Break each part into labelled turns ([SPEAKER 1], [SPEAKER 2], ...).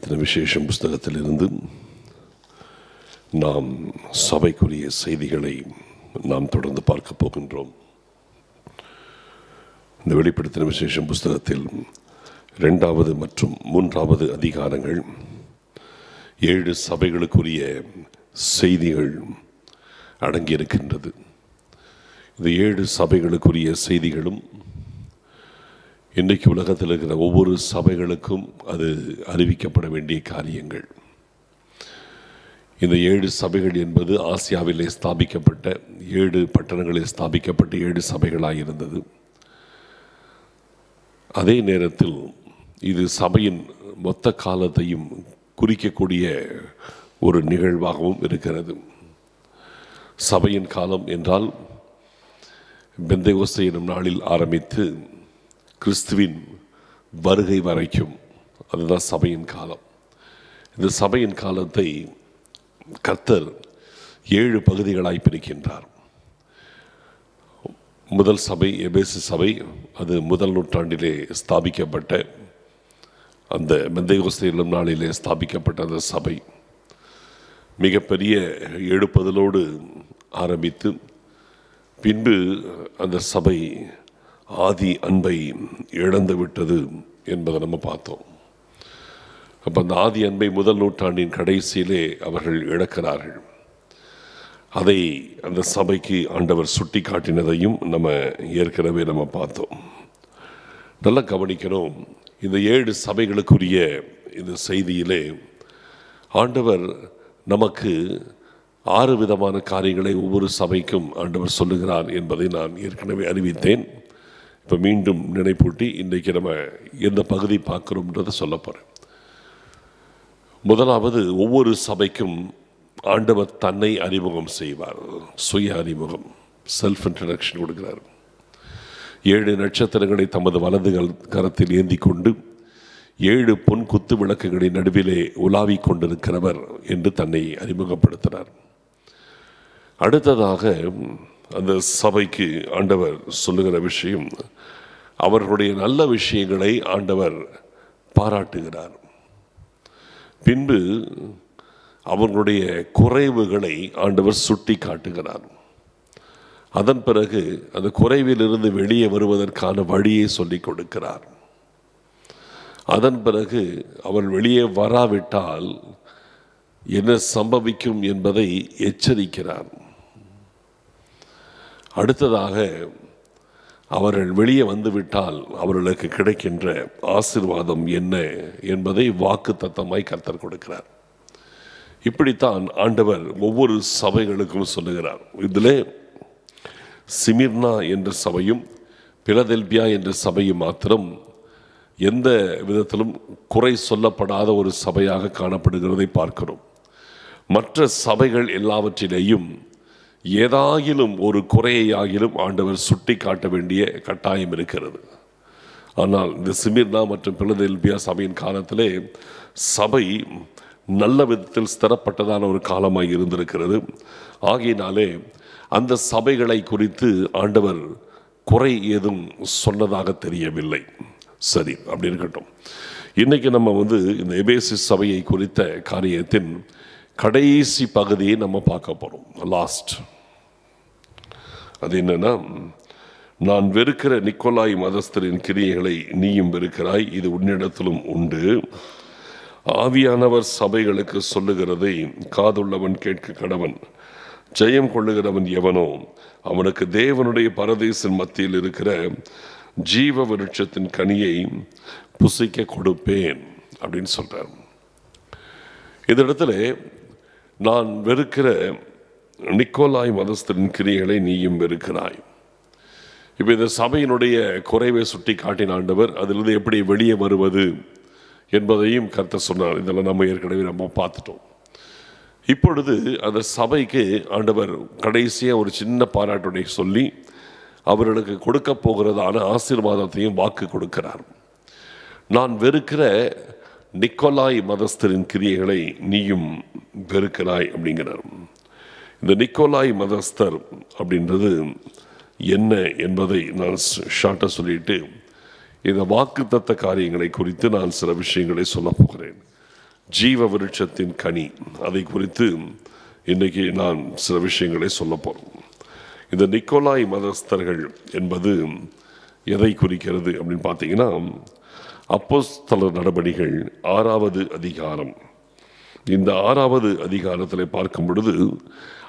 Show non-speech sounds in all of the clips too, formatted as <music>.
[SPEAKER 1] வெளிப்படுத்தின விசேஷம் புஸ்தகத்திலிருந்து நாம் சபைக்குரிய செய்திகளை நாம் தொடர்ந்து பார்க்க போகின்றோம் இந்த வெளிப்படுத்தின விசேஷம் புஸ்தகத்தில் ரெண்டாவது மற்றும் மூன்றாவது அதிகாரங்கள் ஏழு சபைகளுக்குரிய செய்திகள் அடங்கியிருக்கின்றது இந்த ஏழு சபைகளுக்குரிய செய்திகளும் இன்றைக்கு உலகத்தில் இருக்கிற ஒவ்வொரு சபைகளுக்கும் அது அறிவிக்கப்பட வேண்டிய காரியங்கள் இந்த ஏழு சபைகள் என்பது ஆசியாவிலே ஸ்தாபிக்கப்பட்ட ஏழு பட்டணங்களில் ஸ்தாபிக்கப்பட்ட ஏழு சபைகளாக இருந்தது அதே நேரத்தில் இது சபையின் மொத்த காலத்தையும் குறிக்கக்கூடிய ஒரு நிகழ்வாகவும் இருக்கிறது சபையின் காலம் என்றால் பெந்தைகோஸ்தை எனும் நாளில் ஆரம்பித்து கிறிஸ்துவின் வருகை வரைக்கும் அதுதான் சபையின் காலம் இந்த சபையின் காலத்தை கர்த்தர் ஏழு பகுதிகளாய் பிரிக்கின்றார் முதல் சபை எபேசு சபை அது முதல் நூற்றாண்டிலே ஸ்தாபிக்கப்பட்ட அந்த மெந்தைகோஸ்தேலும் நாளிலே ஸ்தாபிக்கப்பட்ட அந்த சபை மிகப்பெரிய எழுப்பதலோடு ஆரம்பித்து பின்பு அந்த சபை ஆதி அன்பை இழந்து விட்டது என்பதை நம்ம பார்த்தோம் அப்போ அந்த ஆதி அன்பை முதல் நூற்றாண்டின் கடைசியிலே அவர்கள் இழக்கிறார்கள் அதை அந்த சபைக்கு ஆண்டவர் சுட்டி காட்டினதையும் நம்ம ஏற்கனவே நம்ம பார்த்தோம் நல்லா கவனிக்கணும் இந்த ஏழு சபைகளுக்குரிய இந்த செய்தியிலே ஆண்டவர் நமக்கு ஆறு விதமான காரியங்களை ஒவ்வொரு சபைக்கும் ஆண்டவர் சொல்லுகிறார் என்பதை நான் ஏற்கனவே அறிவித்தேன் இப்போ மீண்டும் நினைப்பூட்டி இன்றைக்கு நம்ம எந்த பகுதி பார்க்குறோம்ன்றதை சொல்ல போகிறேன் முதலாவது ஒவ்வொரு சபைக்கும் ஆண்டவர் தன்னை அறிமுகம் செய்வார் சுய அறிமுகம் செல்ஃப் இன்ட்ரடக்ஷன் கொடுக்கிறார் ஏழு நட்சத்திரங்களை தமது வலது கரத்தில் ஏந்தி கொண்டு ஏழு பொன் குத்து விளக்குகளின் நடுவிலே உலாவி கொண்டிருக்கிறவர் என்று தன்னை அறிமுகப்படுத்தினார் அடுத்ததாக அந்த சபைக்கு ஆண்டவர் சொல்லுகிற விஷயம் அவர்களுடைய நல்ல விஷயங்களை ஆண்டவர் பாராட்டுகிறார் பின்பு அவர்களுடைய குறைவுகளை ஆண்டவர் சுட்டி காட்டுகிறார் அதன் பிறகு அந்த குறைவிலிருந்து வெளியே வருவதற்கான வழியை சொல்லிக் கொடுக்கிறார் அதன் பிறகு அவர் வெளியே வராவிட்டால் என்ன சம்பவிக்கும் என்பதை எச்சரிக்கிறார் அடுத்ததாக அவர்கள் வெளியே வந்துவிட்டால் அவர்களுக்கு கிடைக்கின்ற ஆசிர்வாதம் என்ன என்பதை வாக்கு தத்தமாய் கர்த்தர் கொடுக்கிறார் இப்படித்தான் ஆண்டவர் ஒவ்வொரு சபைகளுக்கும் சொல்லுகிறார் இதில் சிமிர்னா என்ற சபையும் பிலதெல்பியா என்ற சபையும் மாத்திரம் எந்த விதத்திலும் குறை சொல்லப்படாத ஒரு சபையாக காணப்படுகிறதை பார்க்கிறோம் மற்ற சபைகள் எல்லாவற்றிலேயும் ஏதாகிலும் ஒரு குறையை ஆகிலும் ஆண்டவர் சுட்டி காட்ட வேண்டிய கட்டாயம் இருக்கிறது ஆனால் இந்த சிமிர்னா மற்றும் பிளதெல்பியா சபையின் காலத்திலே சபை நல்ல விதத்தில் ஸ்திரப்பட்டதான ஒரு காலமாக இருந்திருக்கிறது ஆகையினாலே அந்த சபைகளை குறித்து ஆண்டவர் குறை ஏதும் சொன்னதாக தெரியவில்லை சரி அப்படி இருக்கட்டும் இன்றைக்கி நம்ம வந்து இந்த எபேசி சபையை குறித்த காரியத்தின் கடைசி பகுதியை நம்ம பார்க்க போகிறோம் லாஸ்ட் அது என்னென்னா நான் வெறுக்கிற நிக்கோலாய் மதஸ்தரின் கிரியைகளை நீயும் வெறுக்கிறாய் இது உன்னிடத்திலும் உண்டு ஆவியானவர் சபைகளுக்கு சொல்லுகிறதை காதுள்ளவன் கேட்க கடவன் ஜெயம் கொள்ளுகிறவன் எவனோ அவனுக்கு தேவனுடைய பரதேசின் மத்தியில் இருக்கிற ஜீவ விருட்சத்தின் கனியை புசிக்க கொடுப்பேன் அப்படின்னு சொல்கிறார் இந்த இடத்துல நான் வெறுக்கிற நிக்கோலாய் மதஸ்தரின் கிரியைகளை நீயும் வெறுக்கிறாய் இப்போ இந்த சபையினுடைய குறைவை சுட்டி காட்டின ஆண்டவர் அதிலிருந்து எப்படி வெளியே வருவது என்பதையும் கருத்த சொன்னார் இதெல்லாம் நம்ம ஏற்கனவே நம்ம பார்த்துட்டோம் இப்பொழுது அந்த சபைக்கு ஆண்டவர் கடைசியாக ஒரு சின்ன பாராட்டுடைய சொல்லி அவர்களுக்கு கொடுக்க போகிறதான ஆசீர்வாதத்தையும் வாக்கு கொடுக்கிறார் நான் வெறுக்கிற நிக்கோலாய் மதஸ்தரின் கிரியைகளை நீயும் பெருக்கிறாய் அப்படிங்கிறார் இந்த நிக்கோலாய் மதஸ்தர் அப்படின்றது என்ன என்பதை நான் ஷார்ட்டாக சொல்லிட்டு இந்த வாக்குத்தத்த காரியங்களை குறித்து நான் சில விஷயங்களை சொல்ல போகிறேன் ஜீவ விருட்சத்தின் கனி அதை குறித்து இன்றைக்கி நான் சில விஷயங்களை சொல்ல போகிறோம் இந்த நிக்கோலாய் மதஸ்தர்கள் என்பது எதை குறிக்கிறது அப்படின்னு பார்த்தீங்கன்னா அப்போஸ்தல நடபடிகள் ஆறாவது அதிகாரம் இந்த ஆறாவது அதிகாரத்தில் பார்க்கும் பொழுது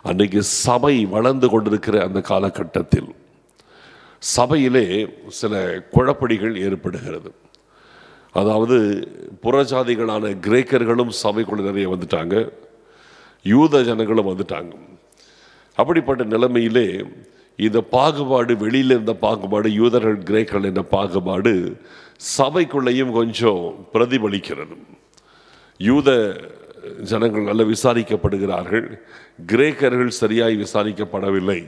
[SPEAKER 1] அன்றைக்கு சபை வளர்ந்து கொண்டிருக்கிற அந்த காலகட்டத்தில் சபையிலே சில குழப்படிகள் ஏற்படுகிறது அதாவது புறஜாதிகளான கிரேக்கர்களும் சபைக்குள்ள நிறைய வந்துட்டாங்க யூத ஜனங்களும் வந்துட்டாங்க அப்படிப்பட்ட நிலைமையிலே இந்த பாகுபாடு வெளியில் இருந்த பாகுபாடு யூதர்கள் கிரேக்கர்கள் என்ற பாகுபாடு சபைக்குள்ளேயும் கொஞ்சம் பிரதிபலிக்கிறது யூத ஜனங்கள் நல்ல விசாரிக்கப்படுகிறார்கள் கிரேக்கர்கள் சரியாய் விசாரிக்கப்படவில்லை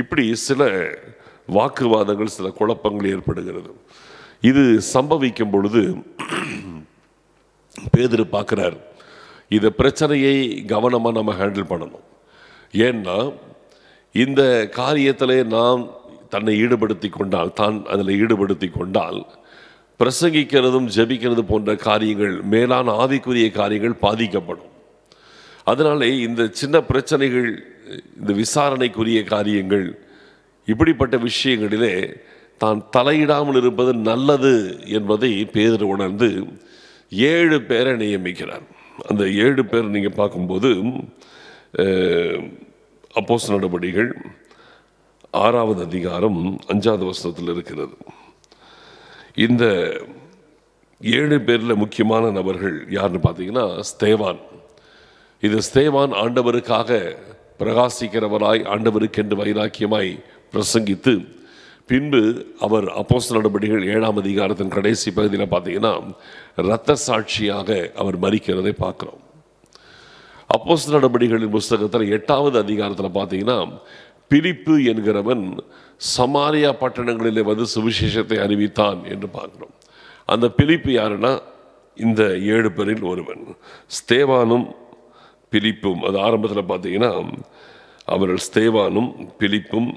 [SPEAKER 1] இப்படி சில வாக்குவாதங்கள் சில குழப்பங்கள் ஏற்படுகிறது இது சம்பவிக்கும் பொழுது பேதிரு பார்க்குறார் இந்த பிரச்சனையை கவனமாக நம்ம ஹேண்டில் பண்ணணும் ஏன்னா இந்த காரியத்தில் நாம் தன்னை ஈடுபடுத்தி கொண்டால் தான் அதில் ஈடுபடுத்தி கொண்டால் பிரசங்கிக்கிறதும் ஜபிக்கிறது போன்ற காரியங்கள் மேலான ஆவிக்குரிய காரியங்கள் பாதிக்கப்படும் அதனாலே இந்த சின்ன பிரச்சனைகள் இந்த விசாரணைக்குரிய காரியங்கள் இப்படிப்பட்ட விஷயங்களிலே தான் தலையிடாமல் இருப்பது நல்லது என்பதை பேர் உணர்ந்து ஏழு பேரை நியமிக்கிறார் அந்த ஏழு பேர் நீங்கள் பார்க்கும்போது அப்போஸ் நடவடிக்கைகள் ஆறாவது அதிகாரம் அஞ்சாவது வசனத்தில் இருக்கிறது இந்த ஏழு பேரில் முக்கியமான நபர்கள் யாருன்னு பார்த்தீங்கன்னா ஸ்தேவான் இது ஸ்தேவான் ஆண்டவருக்காக பிரகாசிக்கிறவராய் ஆண்டவருக்கென்று வைராக்கியமாய் பிரசங்கித்து பின்பு அவர் அப்போஸ் நடவடிக்கைகள் ஏழாம் அதிகாரத்தின் கடைசி பகுதியில் பார்த்தீங்கன்னா இரத்த சாட்சியாக அவர் மறிக்கிறதை பார்க்குறோம் அப்போஸ் நடவடிக்கைகளின் புஸ்தகத்தில் எட்டாவது அதிகாரத்தில் பார்த்தீங்கன்னா பிலிப்பு என்கிறவன் சமாரியா பட்டணங்களிலே வந்து சுவிசேஷத்தை அறிவித்தான் என்று பார்க்குறோம் அந்த பிலிப்பு யாருன்னா இந்த ஏழு பேரில் ஒருவன் ஸ்தேவானும் பிலிப்பும் அது ஆரம்பத்தில் பார்த்தீங்கன்னா அவர்கள் ஸ்தேவானும் பிலிப்பும்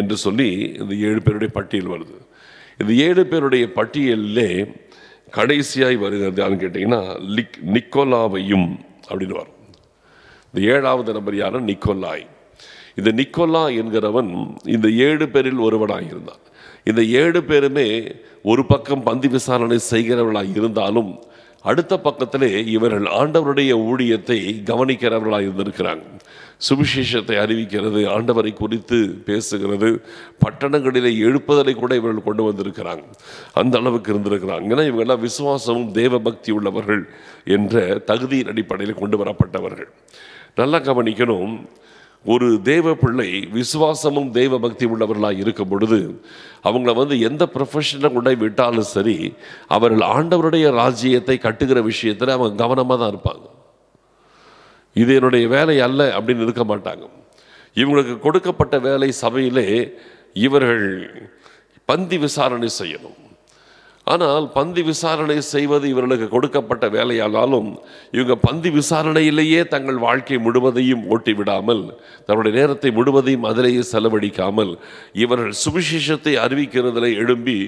[SPEAKER 1] என்று சொல்லி இந்த ஏழு பேருடைய பட்டியல் வருது இந்த ஏழு பேருடைய பட்டியலிலே கடைசியாய் வருகிறது யாருன்னு கேட்டிங்கன்னா லிக் நிக்கோலாவையும் அப்படின்னு வரும் இந்த ஏழாவது நபர் யாரும் நிக்கோலாய் இந்த நிக்கோலா என்கிறவன் இந்த ஏழு பேரில் ஒருவனாக இருந்தான் இந்த ஏழு பேருமே ஒரு பக்கம் பந்தி விசாரணை செய்கிறவர்களாக இருந்தாலும் அடுத்த பக்கத்திலே இவர்கள் ஆண்டவருடைய ஊழியத்தை கவனிக்கிறவர்களாக இருந்திருக்கிறாங்க சுவிசேஷத்தை அறிவிக்கிறது ஆண்டவரை குறித்து பேசுகிறது பட்டணங்களிலே எழுப்புதலை கூட இவர்கள் கொண்டு வந்திருக்கிறாங்க அந்த அளவுக்கு இருந்திருக்கிறாங்க ஏன்னா இவங்கெல்லாம் விசுவாசமும் தேவபக்தி உள்ளவர்கள் என்ற தகுதியின் அடிப்படையில் கொண்டு வரப்பட்டவர்கள் நல்லா கவனிக்கணும் ஒரு தேவ பிள்ளை விசுவாசமும் தெய்வ பக்தி உள்ளவர்களாக இருக்கும் பொழுது அவங்கள வந்து எந்த ப்ரொஃபஷனில் கொண்டு விட்டாலும் சரி அவர்கள் ஆண்டவருடைய ராஜ்யத்தை கட்டுகிற விஷயத்தில் அவங்க கவனமாக தான் இருப்பாங்க இது என்னுடைய வேலை அல்ல அப்படின்னு இருக்க மாட்டாங்க இவங்களுக்கு கொடுக்கப்பட்ட வேலை சபையிலே இவர்கள் பந்தி விசாரணை செய்யணும் ஆனால் பந்தி விசாரணை செய்வது இவர்களுக்கு கொடுக்கப்பட்ட வேலையானாலும் இவங்க பந்தி விசாரணையிலேயே தங்கள் வாழ்க்கை முழுவதையும் ஓட்டிவிடாமல் தன்னுடைய நேரத்தை முழுவதையும் அதிலேயே செலவழிக்காமல் இவர்கள் சுவிசேஷத்தை அறிவிக்கிறதில் எழும்பி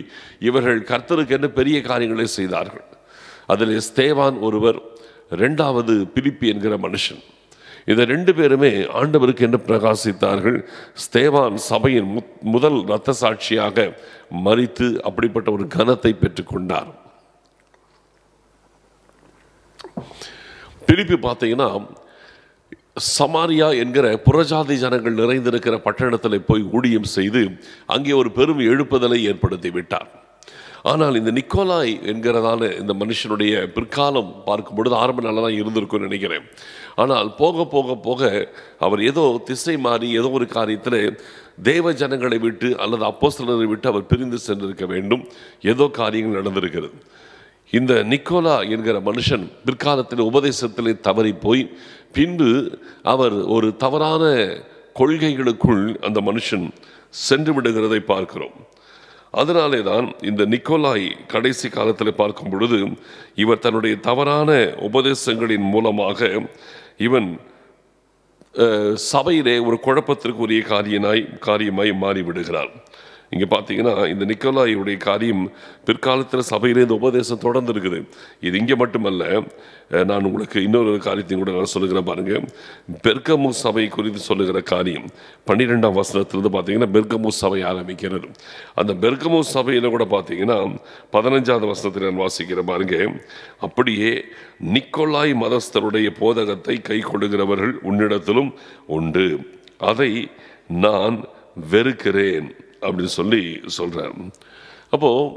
[SPEAKER 1] இவர்கள் கர்த்தருக்கென்று பெரிய காரியங்களை செய்தார்கள் அதில் ஸ்தேவான் ஒருவர் ரெண்டாவது பிலிப்பி என்கிற மனுஷன் இதை ரெண்டு பேருமே ஆண்டவருக்கு என்று பிரகாசித்தார்கள் ஸ்தேவான் சபையின் முதல் இரத்த சாட்சியாக மறித்து அப்படிப்பட்ட ஒரு கனத்தை பெற்றுக்கொண்டார் திருப்பி பார்த்தீங்கன்னா சமாரியா என்கிற புறஜாதி ஜனங்கள் நிறைந்திருக்கிற பட்டணத்தில் போய் ஊழியம் செய்து அங்கே ஒரு பெரும் எழுப்புதலை ஏற்படுத்தி விட்டார் ஆனால் இந்த நிக்கோலாய் என்கிறதால இந்த மனுஷனுடைய பிற்காலம் பார்க்கும் பொழுது ஆரம்ப நல்லா தான் இருந்திருக்கும்னு நினைக்கிறேன் ஆனால் போக போக போக அவர் ஏதோ திசை மாறி ஏதோ ஒரு காரியத்தில் தேவ ஜனங்களை விட்டு அல்லது அப்போஸ்தலரை விட்டு அவர் பிரிந்து சென்றிருக்க வேண்டும் ஏதோ காரியங்கள் நடந்திருக்கிறது இந்த நிக்கோலா என்கிற மனுஷன் பிற்காலத்தில் உபதேசத்திலே தவறி போய் பின்பு அவர் ஒரு தவறான கொள்கைகளுக்குள் அந்த மனுஷன் சென்று விடுகிறதை பார்க்கிறோம் அதனாலே தான் இந்த நிக்கோலாய் கடைசி காலத்தில் பார்க்கும் பொழுது இவர் தன்னுடைய தவறான உபதேசங்களின் மூலமாக இவன் சபையிலே ஒரு குழப்பத்திற்குரிய காரியனாய் காரியமாய் மாறிவிடுகிறான் இங்கே பார்த்தீங்கன்னா இந்த நிக்கோலாயுடைய காரியம் பிற்காலத்தில் சபையிலே இந்த உபதேசம் தொடர்ந்து இருக்குது இது இங்கே மட்டுமல்ல நான் உங்களுக்கு இன்னொரு காரியத்தையும் கூட நான் சொல்லுகிறேன் பாருங்கள் பெர்கமு சபை குறித்து சொல்லுகிற காரியம் பன்னிரெண்டாம் வசனத்திலிருந்து பார்த்தீங்கன்னா பெர்கமு சபை ஆரம்பிக்கிறது அந்த பெர்கமு சபையில் கூட பார்த்தீங்கன்னா பதினஞ்சாவது வசனத்தில் நான் வாசிக்கிற பாருங்க அப்படியே நிக்கோலாய் மதஸ்தருடைய போதகத்தை கை கொள்ளுகிறவர்கள் உன்னிடத்திலும் உண்டு அதை நான் வெறுக்கிறேன் அப்படின்னு சொல்லி சொல்கிறார் அப்போது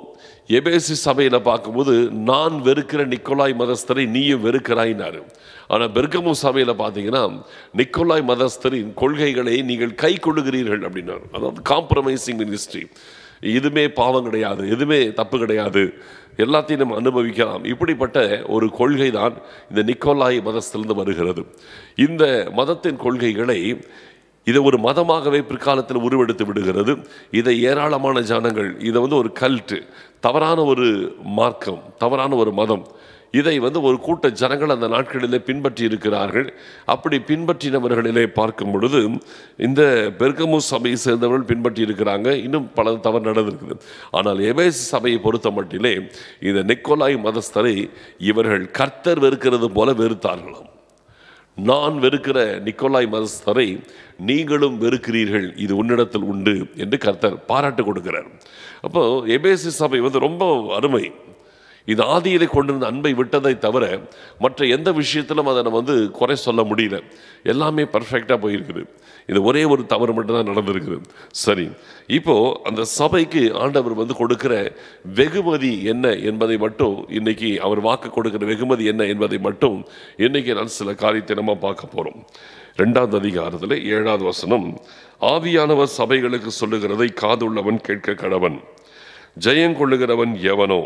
[SPEAKER 1] எபேசி சபையில் பார்க்கும்போது நான் வெறுக்கிற நிக்கோலாய் மதஸ்தரை நீயும் வெறுக்கிறாயினாரு ஆனால் பெருக்கமு சபையில் பார்த்தீங்கன்னா நிக்கோலாய் மதஸ்தரின் கொள்கைகளை நீங்கள் கை கொள்ளுகிறீர்கள் அப்படின்னாரு அதாவது காம்ப்ரமைசிங் மினிஸ்ட்ரி இதுமே பாவம் கிடையாது எதுவுமே தப்பு கிடையாது எல்லாத்தையும் நம்ம அனுபவிக்கலாம் இப்படிப்பட்ட ஒரு கொள்கை தான் இந்த நிக்கோலாய் மதத்திலிருந்து வருகிறது இந்த மதத்தின் கொள்கைகளை இதை ஒரு மதமாகவே பிற்காலத்தில் உருவெடுத்து விடுகிறது இதை ஏராளமான ஜனங்கள் இதை வந்து ஒரு கல்ட்டு தவறான ஒரு மார்க்கம் தவறான ஒரு மதம் இதை வந்து ஒரு கூட்ட ஜனங்கள் அந்த நாட்களிலே பின்பற்றி இருக்கிறார்கள் அப்படி பின்பற்றினவர்களிலே பார்க்கும் பொழுது இந்த பெர்கமு சபையை சேர்ந்தவர்கள் பின்பற்றி இருக்கிறாங்க இன்னும் பல தவறு நடந்திருக்குது ஆனால் எபேஸ் சபையை பொறுத்த மட்டிலே இந்த நிக்கோலாய் மதஸ்தரை இவர்கள் கர்த்தர் வெறுக்கிறது போல வெறுத்தார்களாம் நான் வெறுக்கிற நிக்கோலாய் மதஸ்தரை நீங்களும் வெறுக்கிறீர்கள் இது உன்னிடத்தில் உண்டு என்று கர்த்தர் பாராட்டு கொடுக்கிறார் அப்போது எபேசி சபை வந்து ரொம்ப அருமை இது ஆதியிலே கொண்டிருந்த அன்பை விட்டதை தவிர மற்ற எந்த விஷயத்திலும் அதை நம்ம வந்து குறை சொல்ல முடியல எல்லாமே பர்ஃபெக்டாக போயிருக்குது இது ஒரே ஒரு தவறு மட்டும்தான் நடந்திருக்குது சரி இப்போது அந்த சபைக்கு ஆண்டவர் வந்து கொடுக்குற வெகுமதி என்ன என்பதை மட்டும் இன்றைக்கி அவர் வாக்கு கொடுக்குற வெகுமதி என்ன என்பதை மட்டும் இன்றைக்கி நான் சில காரியத்தை நம்ம பார்க்க போகிறோம் ரெண்டாவது அதிகாரத்தில் ஏழாவது வசனம் ஆவியானவர் சபைகளுக்கு சொல்லுகிறதை காதுள்ளவன் கேட்க கணவன் ஜெயங்கொள்ளுகிறவன் எவனோ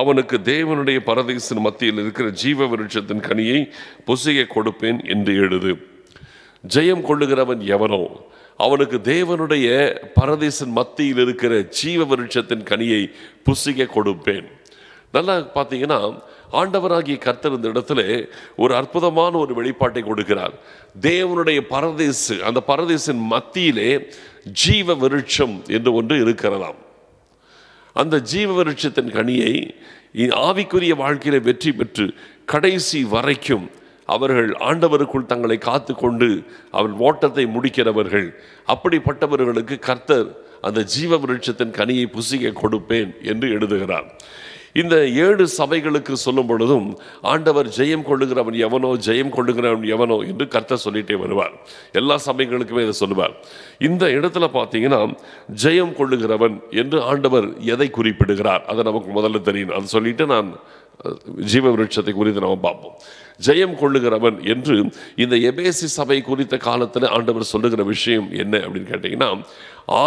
[SPEAKER 1] அவனுக்கு தேவனுடைய பரதேசின் மத்தியில் இருக்கிற ஜீவ விருட்சத்தின் கனியை பொசைய கொடுப்பேன் என்று எழுது ஜெயம் கொள்ளுகிறவன் எவனோ அவனுக்கு தேவனுடைய பரதேசன் மத்தியில் இருக்கிற ஜீவ விருட்சத்தின் கனியை புசிக கொடுப்பேன் நல்லா பார்த்தீங்கன்னா ஆண்டவராகிய கர்த்தர் இந்த இடத்துல ஒரு அற்புதமான ஒரு வெளிப்பாட்டை கொடுக்கிறார் தேவனுடைய பரதேசு அந்த பரதேசின் மத்தியிலே ஜீவ விருட்சம் என்று ஒன்று இருக்கிறதாம் அந்த ஜீவ விருட்சத்தின் கனியை ஆவிக்குரிய வாழ்க்கையில் வெற்றி பெற்று கடைசி வரைக்கும் அவர்கள் ஆண்டவருக்குள் தங்களை காத்து கொண்டு அவர் ஓட்டத்தை முடிக்கிறவர்கள் அப்படிப்பட்டவர்களுக்கு கர்த்தர் அந்த ஜீவ விருட்சத்தின் கனியை புசிக்க கொடுப்பேன் என்று எழுதுகிறார் இந்த ஏழு சபைகளுக்கு சொல்லும் பொழுதும் ஆண்டவர் ஜெயம் கொள்ளுகிறவன் எவனோ ஜெயம் கொள்ளுகிறவன் எவனோ என்று கர்த்த சொல்லிட்டே வருவார் எல்லா சபைகளுக்குமே இதை சொல்லுவார் இந்த இடத்துல பார்த்தீங்கன்னா ஜெயம் கொள்ளுகிறவன் என்று ஆண்டவர் எதை குறிப்பிடுகிறார் அதை நமக்கு முதல்ல தெரியும் அதை சொல்லிட்டு நான் ஜீவ விருட்சத்தை குறித்து நாம் பார்ப்போம் ஜெயம் கொள்ளுகிறவன் என்று இந்த எபேசி சபை குறித்த காலத்தில் ஆண்டவர் சொல்லுகிற விஷயம் என்ன அப்படின்னு கேட்டிங்கன்னா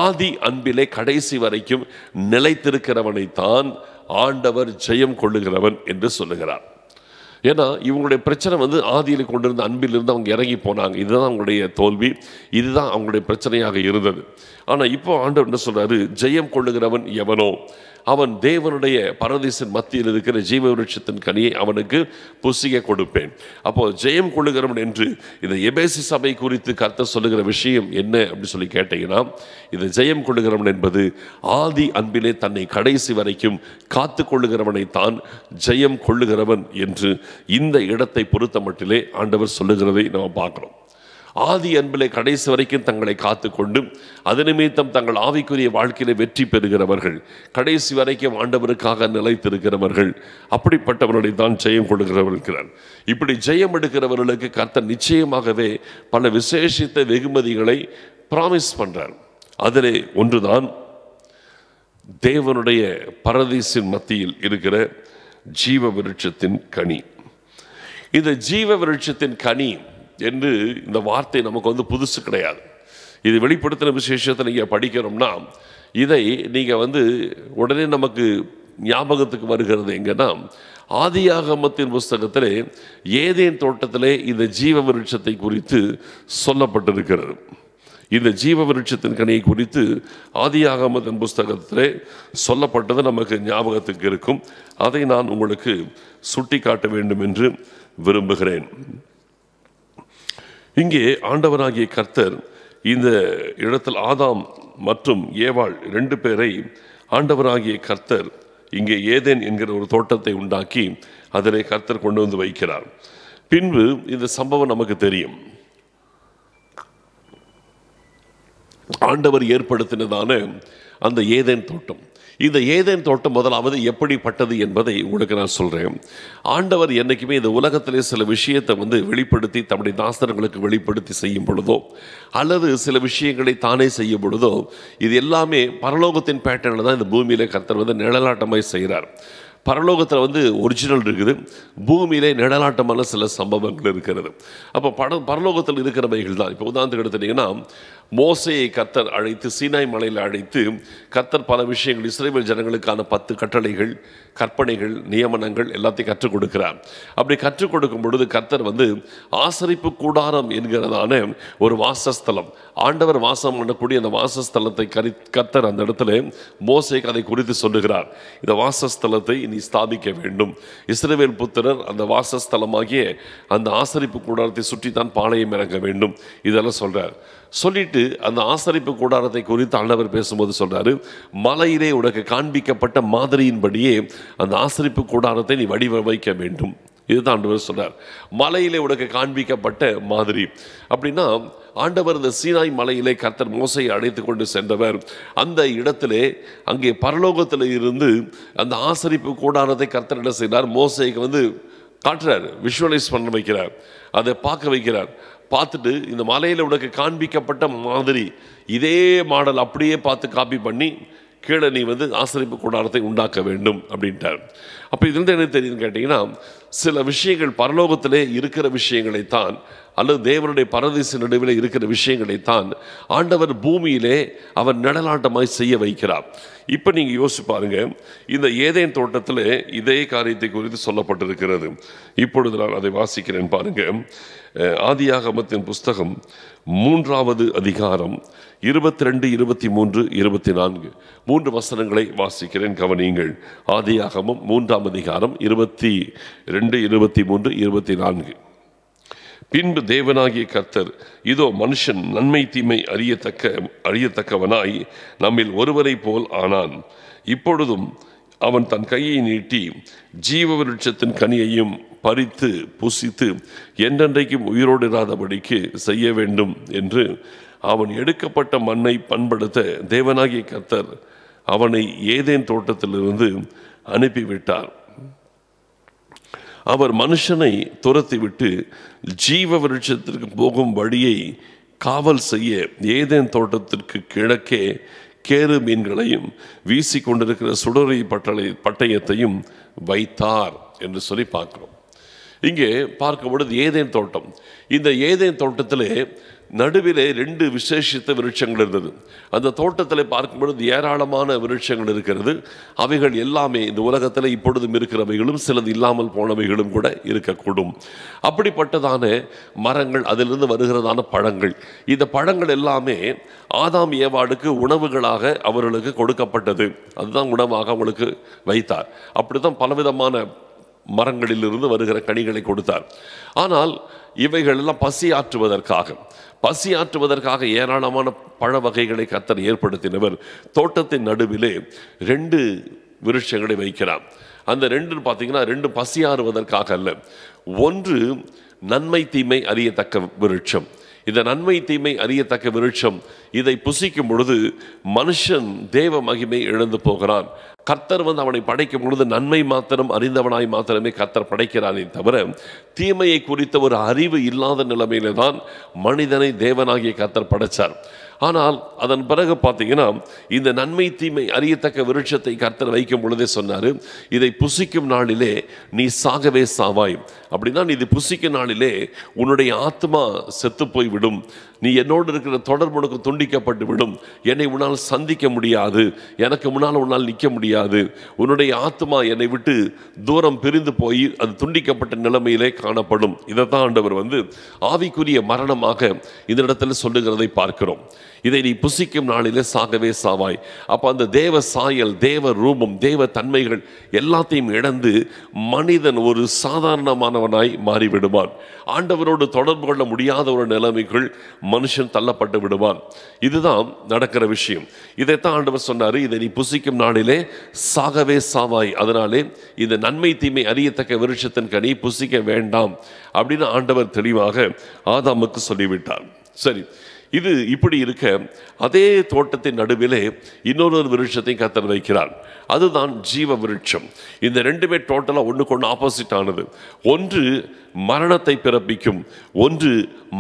[SPEAKER 1] ஆதி அன்பிலே கடைசி வரைக்கும் நிலைத்திருக்கிறவனைத்தான் ஆண்டவர் ஜெயம் கொள்ளுகிறவன் என்று சொல்லுகிறார் ஏன்னா இவங்களுடைய பிரச்சனை வந்து ஆதியில் கொண்டிருந்த அன்பிலிருந்து அவங்க இறங்கி போனாங்க இதுதான் அவங்களுடைய தோல்வி இதுதான் அவங்களுடைய பிரச்சனையாக இருந்தது ஆனால் இப்போ ஆண்டவர் என்ன சொல்கிறாரு ஜெயம் கொள்ளுகிறவன் எவனோ அவன் தேவனுடைய பரதேசன் மத்தியில் இருக்கிற ஜீவ விருட்சத்தின் கனியை அவனுக்கு புசிய கொடுப்பேன் அப்போ ஜெயம் கொள்ளுகிறவன் என்று இந்த எபேசி சபை குறித்து கர்த்த சொல்லுகிற விஷயம் என்ன அப்படின்னு சொல்லி கேட்டீங்கன்னா இந்த ஜெயம் கொள்ளுகிறவன் என்பது ஆதி அன்பிலே தன்னை கடைசி வரைக்கும் காத்து கொள்ளுகிறவனை தான் ஜெயம் கொள்ளுகிறவன் என்று இந்த இடத்தை பொறுத்த மட்டிலே ஆண்டவர் சொல்லுகிறதை நம்ம பார்க்குறோம் ஆதி அன்பிலே கடைசி வரைக்கும் தங்களை காத்து கொண்டும் அது நிமித்தம் தங்கள் ஆவிக்குரிய வாழ்க்கையிலே வெற்றி பெறுகிறவர்கள் கடைசி வரைக்கும் ஆண்டவருக்காக நிலைத்திருக்கிறவர்கள் அப்படிப்பட்டவர்களை தான் ஜெயம் கொடுக்கிறவர்கள் இப்படி ஜெயம் எடுக்கிறவர்களுக்கு கர்த்தர் நிச்சயமாகவே பல விசேஷித்த வெகுமதிகளை ப்ராமிஸ் பண்ணுறார் அதிலே ஒன்றுதான் தேவனுடைய பரதீசின் மத்தியில் இருக்கிற ஜீவ விருட்சத்தின் கனி இந்த ஜீவ விருட்சத்தின் கனி என்று இந்த வார்த்தை நமக்கு வந்து புதுசு கிடையாது இது வெளிப்படுத்தின விசேஷத்தை நீங்கள் படிக்கிறோம்னா இதை நீங்கள் வந்து உடனே நமக்கு ஞாபகத்துக்கு வருகிறது எங்கன்னா ஆதியாகமத்தின் புஸ்தகத்தில் ஏதேன் தோட்டத்திலே இந்த ஜீவ விருட்சத்தை குறித்து சொல்லப்பட்டிருக்கிறது இந்த ஜீவ விருட்சத்தின் கனியை குறித்து ஆதியாகமத்தின் புஸ்தகத்தில் சொல்லப்பட்டது நமக்கு ஞாபகத்துக்கு இருக்கும் அதை நான் உங்களுக்கு சுட்டி காட்ட வேண்டும் என்று விரும்புகிறேன் இங்கே ஆண்டவராகிய கர்த்தர் இந்த இடத்தில் ஆதாம் மற்றும் ஏவாள் ரெண்டு பேரை ஆண்டவராகிய கர்த்தர் இங்கே ஏதேன் என்கிற ஒரு தோட்டத்தை உண்டாக்கி அதனை கர்த்தர் கொண்டு வந்து வைக்கிறார் பின்பு இந்த சம்பவம் நமக்கு தெரியும் ஆண்டவர் ஏற்படுத்தினதான அந்த ஏதேன் தோட்டம் இந்த ஏதேன் தோட்டம் முதலாவது எப்படிப்பட்டது என்பதை உங்களுக்கு நான் சொல்கிறேன் ஆண்டவர் என்றைக்குமே இந்த உலகத்திலே சில விஷயத்தை வந்து வெளிப்படுத்தி தம்முடைய தாசனங்களுக்கு வெளிப்படுத்தி செய்யும் பொழுதோ அல்லது சில விஷயங்களை தானே செய்யும் பொழுதோ இது எல்லாமே பரலோகத்தின் பேட்டர்னில் தான் இந்த பூமியில் கர்த்தர் வந்து நிழலாட்டமாய் செய்கிறார் பரலோகத்தில் வந்து ஒரிஜினல் இருக்குது பூமியிலே நிழலாட்டமான சில சம்பவங்கள் இருக்கிறது அப்போ பட பரலோகத்தில் இருக்கிறவைகள் தான் இப்போ உதாரணத்துக்கு எடுத்துட்டிங்கன்னா மோசையை கத்தர் அழைத்து சீனாய் மலையில் அழைத்து கத்தர் பல விஷயங்கள் இஸ்ரேல் ஜனங்களுக்கான பத்து கட்டளைகள் கற்பனைகள் நியமனங்கள் எல்லாத்தையும் கற்றுக் கொடுக்கிறார் அப்படி கற்றுக் கொடுக்கும் பொழுது கர்த்தர் வந்து ஆசரிப்பு கூடாரம் என்கிறதான ஒரு வாசஸ்தலம் ஆண்டவர் வாசம் பண்ணக்கூடிய அந்த வாசஸ்தலத்தை கரி கர்த்தர் அந்த இடத்துல மோசைக்கு அதை குறித்து சொல்லுகிறார் இந்த வாசஸ்தலத்தை இனி ஸ்தாபிக்க வேண்டும் இஸ்ரேவேல் புத்திரர் அந்த வாசஸ்தலமாகிய அந்த ஆசரிப்பு கூடாரத்தை சுற்றி தான் பாளையம் இறங்க வேண்டும் இதெல்லாம் சொல்கிறார் சொல்லிட்டு அந்த ஆசரிப்பு கூடாரத்தை குறித்து ஆண்டவர் பேசும்போது சொல்கிறார் மலையிலே உனக்கு காண்பிக்கப்பட்ட மாதிரியின்படியே அந்த ஆசரிப்பு கூடாரத்தை நீ வடிவமைக்க வேண்டும் இதுதான் ஆண்டவர் சொன்னார் மலையிலே உனக்கு காண்பிக்கப்பட்ட மாதிரி அப்படின்னா ஆண்டவர் இந்த சீனாய் மலையிலே கர்த்தர் மோசையை அழைத்து கொண்டு சென்றவர் அந்த இடத்திலே அங்கே பரலோகத்தில் இருந்து அந்த ஆசரிப்பு கூடாரத்தை கர்த்தர் என்ன செய்கிறார் மோசைக்கு வந்து காட்டுறார் விஷுவலைஸ் பண்ண வைக்கிறார் அதை பார்க்க வைக்கிறார் பார்த்துட்டு இந்த மலையில் உனக்கு காண்பிக்கப்பட்ட மாதிரி இதே மாடல் அப்படியே பார்த்து காப்பி பண்ணி கீழே நீ வந்து ஆசிரியப்பு கூடாரத்தை உண்டாக்க வேண்டும் அப்படின்ட்டார் அப்போ இதுலேருந்து என்ன தெரியுதுன்னு கேட்டிங்கன்னா சில விஷயங்கள் பரலோகத்திலே இருக்கிற விஷயங்களைத்தான் அல்லது தேவனுடைய பரதேச நடுவில் இருக்கிற விஷயங்களைத்தான் ஆண்டவர் பூமியிலே அவர் நடலாட்டமாய் செய்ய வைக்கிறார் இப்போ நீங்கள் யோசிப்பாருங்க இந்த ஏதேன் தோட்டத்தில் இதே காரியத்தை குறித்து சொல்லப்பட்டிருக்கிறது இப்பொழுது நான் அதை வாசிக்கிறேன் பாருங்க ஆதியாகமத்தின் புஸ்தகம் மூன்றாவது அதிகாரம் இருபத்தி ரெண்டு இருபத்தி மூன்று இருபத்தி நான்கு மூன்று வசனங்களை வாசிக்கிறேன் கவனியுங்கள் ஆதியாகமும் மூன்றாம் அதிகாரம் இருபத்தி ரெண்டு ரெண்டு இருபத்தி மூன்று இருபத்தி நான்கு பின்பு தேவனாகிய கர்த்தர் இதோ மனுஷன் நன்மை தீமை அறியத்தக்க அறியத்தக்கவனாய் நம்மில் ஒருவரை போல் ஆனான் இப்பொழுதும் அவன் தன் கையை நீட்டி ஜீவ விருட்சத்தின் கனியையும் பறித்து புசித்து என்றென்றைக்கும் உயிரோடிராதபடிக்கு செய்ய வேண்டும் என்று அவன் எடுக்கப்பட்ட மண்ணை பண்படுத்த தேவனாகிய கர்த்தர் அவனை ஏதேன் தோட்டத்திலிருந்து அனுப்பிவிட்டார் அவர் மனுஷனை துரத்தி விட்டு ஜீவ விருட்சத்திற்கு போகும் வழியை காவல் செய்ய ஏதேன் தோட்டத்திற்கு கிழக்கே கேரு மீன்களையும் வீசி கொண்டிருக்கிற சுடரி பட்டளை பட்டயத்தையும் வைத்தார் என்று சொல்லி பார்க்கிறோம் இங்கே பார்க்கும்பொழுது ஏதேன் தோட்டம் இந்த ஏதேன் தோட்டத்திலே நடுவிலே ரெண்டு விசேஷித்த விருட்சங்கள் இருந்தது அந்த தோட்டத்தில் பார்க்கும் பொழுது ஏராளமான விருட்சங்கள் இருக்கிறது அவைகள் எல்லாமே இந்த உலகத்தில் இப்பொழுதும் இருக்கிறவைகளும் சிலது இல்லாமல் போனவைகளும் கூட இருக்கக்கூடும் அப்படிப்பட்டதான மரங்கள் அதிலிருந்து வருகிறதான பழங்கள் இந்த பழங்கள் எல்லாமே ஆதாம் ஏவாடுக்கு உணவுகளாக அவர்களுக்கு கொடுக்கப்பட்டது அதுதான் உணவாக அவங்களுக்கு வைத்தார் அப்படி தான் பலவிதமான மரங்களிலிருந்து வருகிற கனிகளை கொடுத்தார் ஆனால் இவைகளெல்லாம் பசி ஆற்றுவதற்காக பசியாற்றுவதற்காக ஏராளமான பழ வகைகளை கத்தர் ஏற்படுத்தினவர் தோட்டத்தின் நடுவிலே ரெண்டு விருட்சங்களை வைக்கிறார் அந்த ரெண்டுன்னு பார்த்தீங்கன்னா ரெண்டு பசியாறுவதற்காக அல்ல ஒன்று நன்மை தீமை அறியத்தக்க விருட்சம் இந்த நன்மை தீமை அறியத்தக்க விருட்சம் இதை புசிக்கும் பொழுது மனுஷன் தேவ மகிமை இழந்து போகிறான் கர்த்தர் வந்து அவனை படைக்கும் பொழுது நன்மை மாத்திரம் அறிந்தவனாய் மாத்திரமே கர்த்தர் படைக்கிறானே தவிர தீமையை குறித்த ஒரு அறிவு இல்லாத நிலைமையில தான் மனிதனை தேவனாகிய கர்த்தர் படைச்சார் ஆனால் அதன் பிறகு பார்த்தீங்கன்னா இந்த நன்மை தீமை அறியத்தக்க விருட்சத்தை கர்த்தர் வைக்கும் பொழுதே சொன்னார் இதை புசிக்கும் நாளிலே நீ சாகவே சாவாய் அப்படின்னா இது புசிக்கும் நாளிலே உன்னுடைய ஆத்மா செத்து போய் விடும் நீ என்னோடு இருக்கிற தொடர்பு உனக்கு துண்டிக்கப்பட்டு விடும் என்னை உன்னால் சந்திக்க முடியாது எனக்கு முன்னால் உன்னால் நிற்க முடியாது உன்னுடைய ஆத்மா என்னை விட்டு தூரம் பிரிந்து போய் அது துண்டிக்கப்பட்ட நிலைமையிலே காணப்படும் இதைத்தான் ஆண்டவர் வந்து ஆவிக்குரிய மரணமாக இந்த இடத்துல சொல்லுகிறதை பார்க்கிறோம் இதை நீ புசிக்கும் நாளிலே சாகவே சாவாய் அப்போ அந்த தேவ சாயல் தேவ ரூபம் தேவ தன்மைகள் எல்லாத்தையும் இழந்து மனிதன் ஒரு சாதாரணமானவனாய் மாறிவிடுவான் ஆண்டவரோடு தொடர்பு கொள்ள முடியாத ஒரு நிலைமைக்குள் மனுஷன் தள்ளப்பட்டு விடுவான் இதுதான் நடக்கிற விஷயம் இதைத்தான் ஆண்டவர் சொன்னார் இதை நீ புசிக்கும் நாளிலே சாகவே சாவாய் அதனாலே இந்த நன்மை தீமை அறியத்தக்க விருட்சத்தின் கனி புசிக்க வேண்டாம் அப்படின்னு ஆண்டவர் தெளிவாக ஆதாமுக்கு சொல்லிவிட்டார் சரி இது இப்படி இருக்க அதே தோட்டத்தின் நடுவிலே இன்னொரு விருட்சத்தையும் கத்தன் வைக்கிறார் அதுதான் ஜீவ விருட்சம் இந்த ரெண்டுமே டோட்டலாக ஒன்றுக்கு ஒன்று ஆப்போசிட் ஆனது ஒன்று மரணத்தை பிறப்பிக்கும் ஒன்று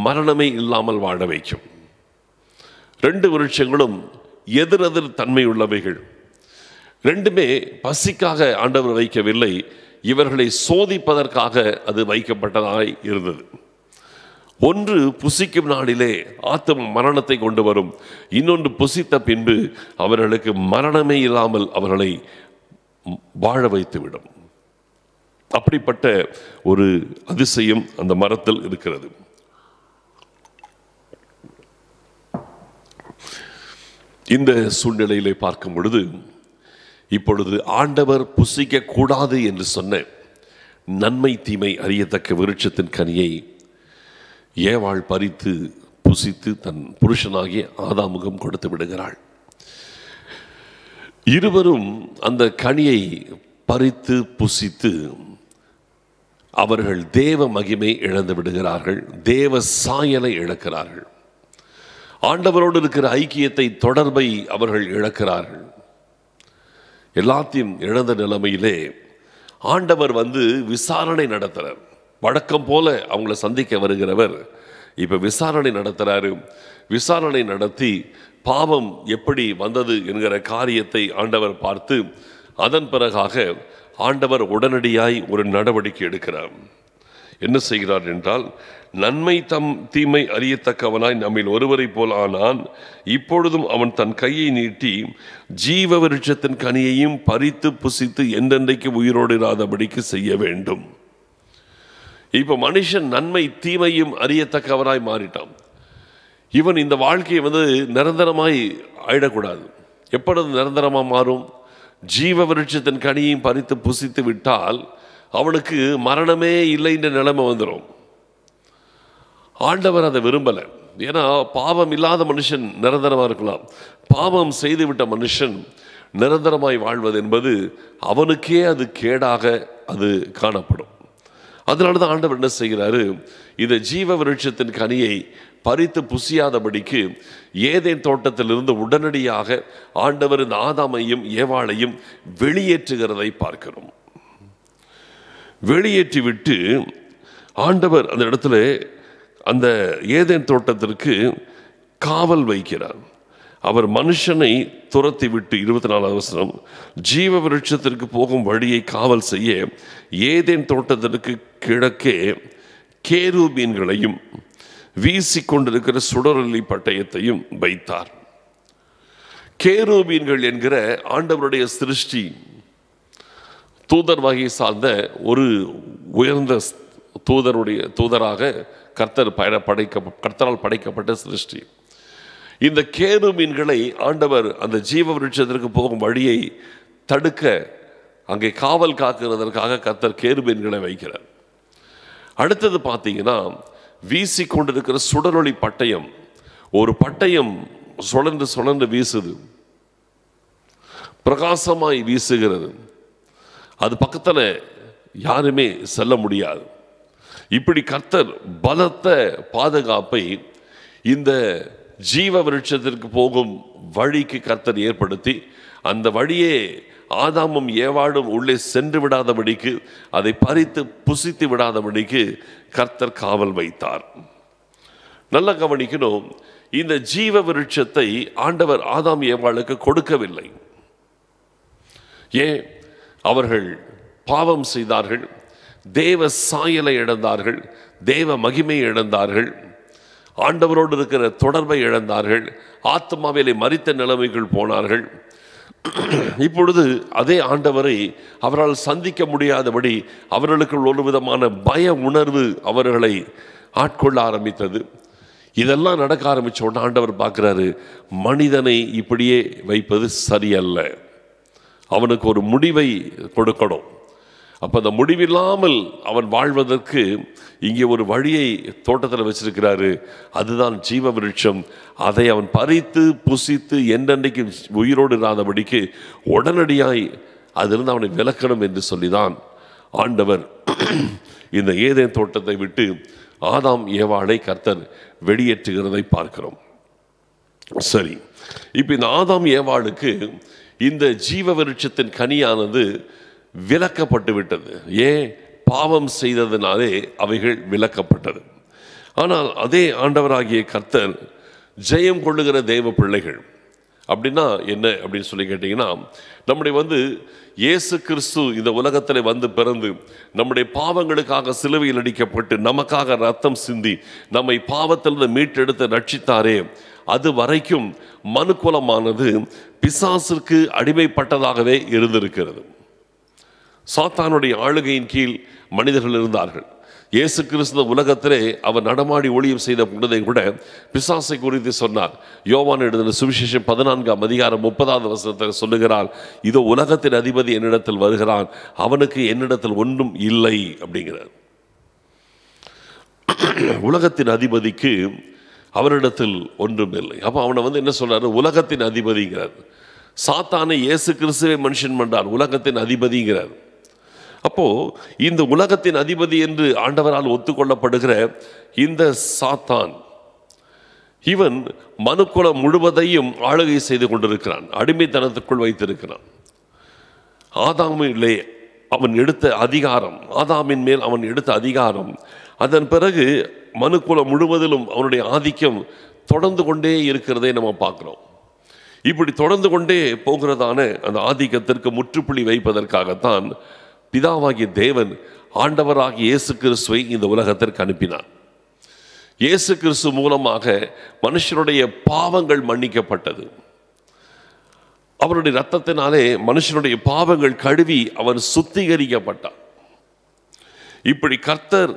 [SPEAKER 1] மரணமே இல்லாமல் வாழ வைக்கும் ரெண்டு விருட்சங்களும் எதிரெதிர் தன்மை உள்ளவைகள் ரெண்டுமே பசிக்காக ஆண்டவர் வைக்கவில்லை இவர்களை சோதிப்பதற்காக அது வைக்கப்பட்டதாய் இருந்தது ஒன்று புசிக்கும் நாளிலே ஆத்தம் மரணத்தை கொண்டு வரும் இன்னொன்று புசித்த பின்பு அவர்களுக்கு மரணமே இல்லாமல் அவர்களை வாழ வைத்துவிடும் அப்படிப்பட்ட ஒரு அதிசயம் அந்த மரத்தில் இருக்கிறது இந்த சூழ்நிலையிலே பார்க்கும் பொழுது இப்பொழுது ஆண்டவர் புசிக்க கூடாது என்று சொன்ன நன்மை தீமை அறியத்தக்க விருட்சத்தின் கனியை ஏவாள் பறித்து புசித்து தன் புருஷனாகி ஆதாமுகம் கொடுத்து விடுகிறாள் இருவரும் அந்த கனியை பறித்து புசித்து அவர்கள் தேவ மகிமை இழந்து விடுகிறார்கள் தேவ சாயலை இழக்கிறார்கள் ஆண்டவரோடு இருக்கிற ஐக்கியத்தை தொடர்பை அவர்கள் இழக்கிறார்கள் எல்லாத்தையும் இழந்த நிலைமையிலே ஆண்டவர் வந்து விசாரணை நடத்துகிறார் வழக்கம் போல அவங்கள சந்திக்க வருகிறவர் இப்போ விசாரணை நடத்துகிறாரு விசாரணை நடத்தி பாவம் எப்படி வந்தது என்கிற காரியத்தை ஆண்டவர் பார்த்து அதன் பிறகாக ஆண்டவர் உடனடியாய் ஒரு நடவடிக்கை எடுக்கிறார் என்ன செய்கிறார் என்றால் நன்மை தம் தீமை அறியத்தக்கவனாய் நம்மில் ஒருவரை போல் ஆனான் இப்பொழுதும் அவன் தன் கையை நீட்டி ஜீவ விருட்சத்தின் கனியையும் பறித்து புசித்து எந்தெந்தைக்கு உயிரோடு இராதபடிக்கு செய்ய வேண்டும் இப்போ மனுஷன் நன்மை தீமையும் அறியத்தக்கவராய் மாறிட்டான் இவன் இந்த வாழ்க்கையை வந்து நிரந்தரமாய் ஆயிடக்கூடாது எப்பொழுது நிரந்தரமாக மாறும் ஜீவ விருட்சத்தின் கனியையும் பறித்து புசித்து விட்டால் அவனுக்கு மரணமே இல்லைன்ற நிலைமை வந்துடும் ஆண்டவர் அதை விரும்பலை ஏன்னா பாவம் இல்லாத மனுஷன் நிரந்தரமாக இருக்கலாம் பாவம் செய்துவிட்ட மனுஷன் நிரந்தரமாய் வாழ்வது என்பது அவனுக்கே அது கேடாக அது காணப்படும் அதனால தான் ஆண்டவர் என்ன செய்கிறாரு இந்த ஜீவ விருட்சத்தின் கனியை பறித்து புசியாதபடிக்கு ஏதேன் தோட்டத்திலிருந்து உடனடியாக ஆண்டவர் ஆதாமையும் ஏவாளையும் வெளியேற்றுகிறதை பார்க்கிறோம் வெளியேற்றி விட்டு ஆண்டவர் அந்த இடத்துல அந்த ஏதேன் தோட்டத்திற்கு காவல் வைக்கிறார் அவர் மனுஷனை துரத்தி விட்டு இருபத்தி நாலாவது அவசரம் ஜீவ விருட்சத்திற்கு போகும் வழியை காவல் செய்ய ஏதேன் தோட்டத்திற்கு கிழக்கே கேரு வீசி கொண்டிருக்கிற சுடரொலி பட்டயத்தையும் வைத்தார் கேரூபீன்கள் என்கிற ஆண்டவருடைய சிருஷ்டி தூதர் வகையை சார்ந்த ஒரு உயர்ந்த தூதருடைய தூதராக கர்த்தர் படைக்க கர்த்தரால் படைக்கப்பட்ட சிருஷ்டி இந்த கேரு மீன்களை ஆண்டவர் அந்த ஜீவ விருட்சத்திற்கு போகும் வழியை தடுக்க அங்கே காவல் காக்கிறதற்காக கத்தர் கேரு மீன்களை வைக்கிறார் அடுத்தது பார்த்தீங்கன்னா வீசி கொண்டிருக்கிற சுடலொளி பட்டயம் ஒரு பட்டயம் சுழன்று சுழன்று வீசுது பிரகாசமாய் வீசுகிறது அது பக்கத்தில் யாருமே செல்ல முடியாது இப்படி கர்த்தர் பலத்த பாதுகாப்பை இந்த ஜீவ விருட்சத்திற்கு போகும் வழிக்கு கர்த்தர் ஏற்படுத்தி அந்த வழியே ஆதாமும் ஏவாடும் உள்ளே சென்று விடாதபடிக்கு அதை பறித்து புசித்து விடாதபடிக்கு கர்த்தர் காவல் வைத்தார் நல்லா கவனிக்கணும் இந்த ஜீவ விருட்சத்தை ஆண்டவர் ஆதாம் ஏவாளுக்கு கொடுக்கவில்லை ஏன் அவர்கள் பாவம் செய்தார்கள் தேவ சாயலை இழந்தார்கள் தேவ மகிமை இழந்தார்கள் ஆண்டவரோடு இருக்கிற தொடர்பை இழந்தார்கள் ஆத்மாவிலே மறித்த நிலைமைகள் போனார்கள் இப்பொழுது அதே ஆண்டவரை அவரால் சந்திக்க முடியாதபடி அவர்களுக்குள் ஒரு விதமான பய உணர்வு அவர்களை ஆட்கொள்ள ஆரம்பித்தது இதெல்லாம் நடக்க ஆரம்பித்த உடனே ஆண்டவர் பார்க்குறாரு மனிதனை இப்படியே வைப்பது சரியல்ல அவனுக்கு ஒரு முடிவை கொடுக்கணும் அப்போ அந்த முடிவில்லாமல் அவன் வாழ்வதற்கு இங்கே ஒரு வழியை தோட்டத்தில் வச்சிருக்கிறாரு அதுதான் ஜீவ விருட்சம் அதை அவன் பறித்து புசித்து என்றென்றைக்கு உயிரோடு இராதபடிக்கு உடனடியாய் அதிலிருந்து அவனை விளக்கணும் என்று சொல்லிதான் ஆண்டவர் <clears throat> இந்த ஏதே தோட்டத்தை விட்டு ஆதாம் ஏவாளை கர்த்தர் வெளியேற்றுகிறதை பார்க்கிறோம் சரி இப்போ இந்த ஆதாம் ஏவாளுக்கு இந்த ஜீவ விருட்சத்தின் கனியானது விலக்கப்பட்டு விட்டது ஏன் பாவம் செய்ததினாலே அவைகள் விளக்கப்பட்டது ஆனால் அதே ஆண்டவராகிய கர்த்தர் ஜெயம் கொள்ளுகிற தெய்வ பிள்ளைகள் அப்படின்னா என்ன அப்படின்னு சொல்லி கேட்டிங்கன்னா நம்முடைய வந்து இயேசு கிறிஸ்து இந்த உலகத்தில் வந்து பிறந்து நம்முடைய பாவங்களுக்காக சிலுவையில் அடிக்கப்பட்டு நமக்காக ரத்தம் சிந்தி நம்மை பாவத்திலிருந்து மீட்டெடுத்து ரட்சித்தாரே அது வரைக்கும் மனுக்குலமானது பிசாசிற்கு அடிமைப்பட்டதாகவே இருந்திருக்கிறது சாத்தானுடைய ஆளுகையின் கீழ் மனிதர்கள் இருந்தார்கள் இயேசு கிறிஸ்து உலகத்திலே அவர் நடமாடி ஒளியம் செய்த பொழுதை கூட பிசாசை குறித்து சொன்னார் யோவான் எழுதின சுவிசேஷம் பதினான்காம் அதிகாரம் முப்பதாவது வசனத்தில் சொல்லுகிறார் இதோ உலகத்தின் அதிபதி என்னிடத்தில் வருகிறான் அவனுக்கு என்னிடத்தில் ஒன்றும் இல்லை அப்படிங்கிறார் உலகத்தின் அதிபதிக்கு அவரிடத்தில் ஒன்றும் இல்லை அப்போ அவனை வந்து என்ன சொல்றாரு உலகத்தின் அதிபதிங்கிறார் சாத்தானை இயேசு கிறிஸ்துவை மனுஷன் பண்ணுறார் உலகத்தின் அதிபதிங்கிறார் அப்போது இந்த உலகத்தின் அதிபதி என்று ஆண்டவரால் ஒத்துக்கொள்ளப்படுகிற இந்த சாத்தான் இவன் மனுக்குலம் முழுவதையும் ஆளுகை செய்து கொண்டிருக்கிறான் அடிமைத்தனத்துக்குள் வைத்திருக்கிறான் ஆதாமிலே அவன் எடுத்த அதிகாரம் ஆதாமின் மேல் அவன் எடுத்த அதிகாரம் அதன் பிறகு மனுக்குலம் முழுவதிலும் அவனுடைய ஆதிக்கம் தொடர்ந்து கொண்டே இருக்கிறதை நம்ம பார்க்குறோம் இப்படி தொடர்ந்து கொண்டே போகிறதான அந்த ஆதிக்கத்திற்கு முற்றுப்புள்ளி வைப்பதற்காகத்தான் பிதாவாகிய தேவன் ஆண்டவராக இயேசு கிறிஸ்துவை இந்த உலகத்திற்கு அனுப்பினார் இயேசு கிறிஸ்து மூலமாக மனுஷனுடைய பாவங்கள் மன்னிக்கப்பட்டது அவருடைய ரத்தத்தினாலே மனுஷனுடைய பாவங்கள் கழுவி அவன் சுத்திகரிக்கப்பட்டான் இப்படி கர்த்தர்